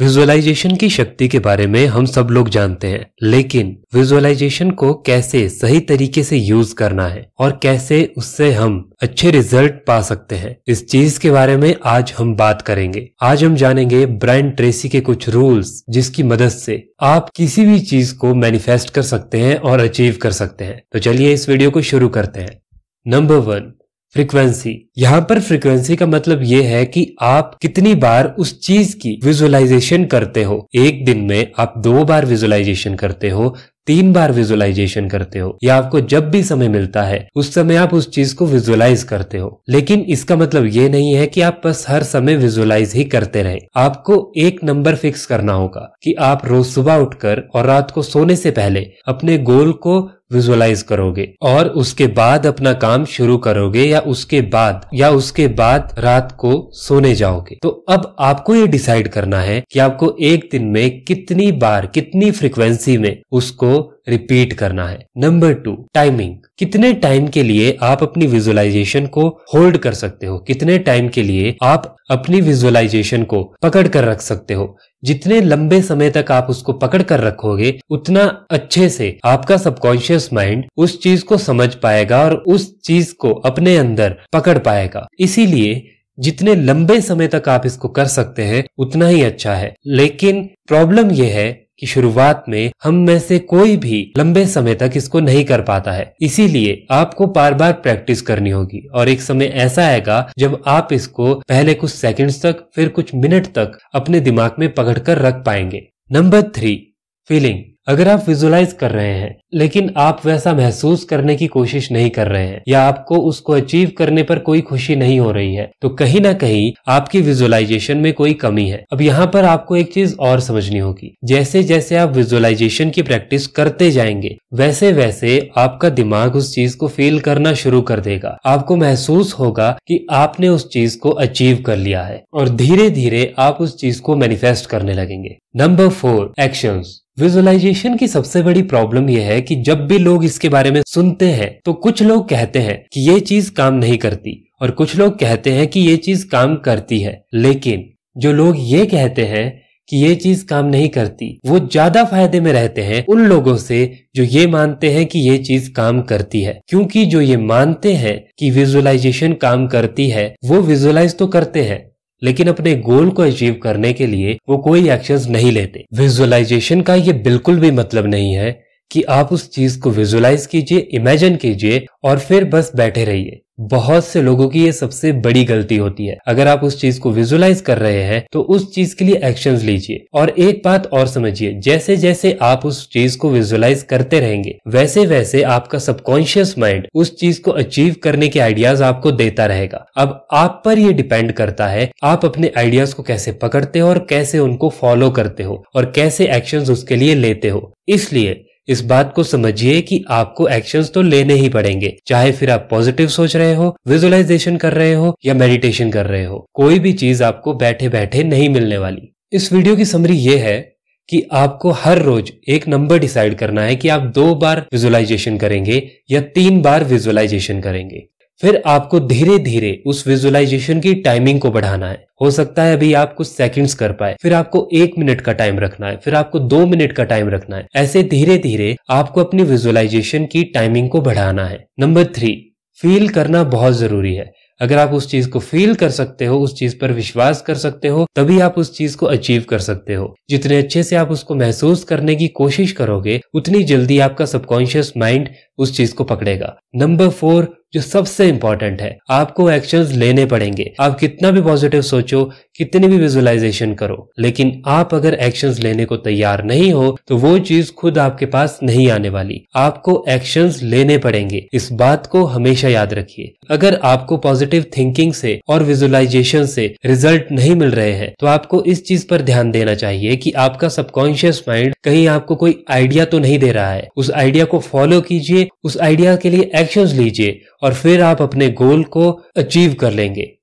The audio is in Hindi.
विजुअलाइजेशन की शक्ति के बारे में हम सब लोग जानते हैं लेकिन विजुअलाइजेशन को कैसे सही तरीके से यूज करना है और कैसे उससे हम अच्छे रिजल्ट पा सकते हैं इस चीज के बारे में आज हम बात करेंगे आज हम जानेंगे ब्रांड ट्रेसी के कुछ रूल्स जिसकी मदद से आप किसी भी चीज को मैनिफेस्ट कर सकते हैं और अचीव कर सकते हैं तो चलिए इस वीडियो को शुरू करते हैं नंबर वन फ्रीक्वेंसी यहाँ पर फ्रीक्वेंसी का मतलब ये है कि आप कितनी बार उस चीज की विजुअलाइजेशन करते हो एक दिन में आप दो बार विजुअलाइजेशन करते हो तीन बार विजुअलाइजेशन करते हो या आपको जब भी समय मिलता है उस समय आप उस चीज को विजुअलाइज करते हो लेकिन इसका मतलब ये नहीं है कि आप बस हर समय विजुअलाइज ही करते रहे आपको एक नंबर फिक्स करना होगा कि आप रोज सुबह उठकर और रात को सोने से पहले अपने गोल को विजुअलाइज करोगे और उसके बाद अपना काम शुरू करोगे या उसके बाद या उसके बाद रात को सोने जाओगे तो अब आपको ये डिसाइड करना है कि आपको एक दिन में कितनी बार कितनी फ्रिक्वेंसी में उसको रिपीट करना है नंबर टू टाइमिंग कितने टाइम के लिए आप अपनी विजुअलाइजेशन को होल्ड कर सकते हो कितने टाइम के लिए आप अपनी विजुअलाइजेशन को पकड़ कर रख सकते हो जितने लंबे समय तक आप उसको पकड़ कर रखोगे उतना अच्छे से आपका सबकॉन्शियस माइंड उस चीज को समझ पाएगा और उस चीज को अपने अंदर पकड़ पाएगा इसीलिए जितने लंबे समय तक आप इसको कर सकते हैं उतना ही अच्छा है लेकिन प्रॉब्लम यह है कि शुरुआत में हम में से कोई भी लंबे समय तक इसको नहीं कर पाता है इसीलिए आपको बार बार प्रैक्टिस करनी होगी और एक समय ऐसा आएगा जब आप इसको पहले कुछ सेकंड्स तक फिर कुछ मिनट तक अपने दिमाग में पकड़ कर रख पाएंगे नंबर थ्री फीलिंग अगर आप विजुलाइज कर रहे हैं लेकिन आप वैसा महसूस करने की कोशिश नहीं कर रहे हैं या आपको उसको अचीव करने पर कोई खुशी नहीं हो रही है तो कहीं ना कहीं आपकी विजुअलाइजेशन में कोई कमी है अब यहाँ पर आपको एक चीज और समझनी होगी जैसे जैसे आप विजुअलाइजेशन की प्रैक्टिस करते जाएंगे वैसे वैसे आपका दिमाग उस चीज को फील करना शुरू कर देगा आपको महसूस होगा कि आपने उस चीज को अचीव कर लिया है और धीरे धीरे आप उस चीज को मैनिफेस्ट करने लगेंगे नंबर फोर एक्शंस विजुअलाइजेशन की सबसे बड़ी प्रॉब्लम यह है कि जब भी लोग इसके बारे में सुनते हैं तो कुछ लोग कहते हैं कि ये चीज काम नहीं करती और कुछ लोग कहते हैं कि ये चीज काम करती है लेकिन जो लोग ये कहते हैं कि ये चीज काम नहीं करती वो ज्यादा फायदे में रहते हैं उन लोगों से जो ये मानते हैं कि ये चीज काम करती है क्योंकि जो ये मानते हैं कि विजुअलाइजेशन काम करती है वो विजुअलाइज तो करते हैं लेकिन अपने गोल को अचीव करने के लिए वो कोई एक्शन नहीं लेते विजुअलाइजेशन का ये बिल्कुल भी मतलब नहीं है कि आप उस चीज को विजुलाइज कीजिए इमेजिन कीजिए और फिर बस बैठे रहिए बहुत से लोगों की ये सबसे बड़ी गलती होती है अगर आप उस चीज को विजुलाइज कर रहे हैं तो उस चीज के लिए एक्शंस लीजिए और एक बात और समझिए जैसे जैसे आप उस चीज को विजुलाइज करते रहेंगे वैसे वैसे आपका सबकॉन्शियस माइंड उस चीज को अचीव करने के आइडियाज आपको देता रहेगा अब आप पर ये डिपेंड करता है आप अपने आइडियाज को कैसे पकड़ते हो और कैसे उनको फॉलो करते हो और कैसे एक्शन उसके लिए लेते हो इसलिए इस बात को समझिए कि आपको एक्शंस तो लेने ही पड़ेंगे चाहे फिर आप पॉजिटिव सोच रहे हो विजुअलाइजेशन कर रहे हो या मेडिटेशन कर रहे हो कोई भी चीज आपको बैठे बैठे नहीं मिलने वाली इस वीडियो की समरी ये है कि आपको हर रोज एक नंबर डिसाइड करना है कि आप दो बार विजुअलाइजेशन करेंगे या तीन बार विजुअलाइजेशन करेंगे फिर आपको धीरे धीरे उस विजुअलाइजेशन की टाइमिंग को बढ़ाना है हो सकता है अभी आप कुछ सेकंड्स कर पाए फिर आपको एक मिनट का टाइम रखना है फिर आपको दो मिनट का टाइम रखना है ऐसे धीरे धीरे आपको अपनी विजुअलाइजेशन की टाइमिंग को बढ़ाना है नंबर थ्री फील करना बहुत जरूरी है अगर आप उस चीज को फील कर सकते हो उस चीज पर विश्वास कर सकते हो तभी आप उस चीज को अचीव कर सकते हो जितने अच्छे से आप उसको महसूस करने की कोशिश करोगे उतनी जल्दी आपका सबकॉन्शियस माइंड उस चीज को पकड़ेगा नंबर फोर जो सबसे इंपॉर्टेंट है आपको एक्शन लेने पड़ेंगे आप कितना भी पॉजिटिव सोचो कितनी भी विजुअलाइजेशन करो लेकिन आप अगर एक्शन लेने को तैयार नहीं हो तो वो चीज खुद आपके पास नहीं आने वाली आपको एक्शन लेने पड़ेंगे इस बात को हमेशा याद रखिए अगर आपको पॉजिटिव थिंकिंग से और विजुअलाइजेशन से रिजल्ट नहीं मिल रहे हैं तो आपको इस चीज पर ध्यान देना चाहिए कि आपका सबकॉन्शियस माइंड कहीं आपको कोई आइडिया तो नहीं दे रहा है उस आइडिया को फॉलो कीजिए उस आइडिया के लिए एक्शंस लीजिए और फिर आप अपने गोल को अचीव कर लेंगे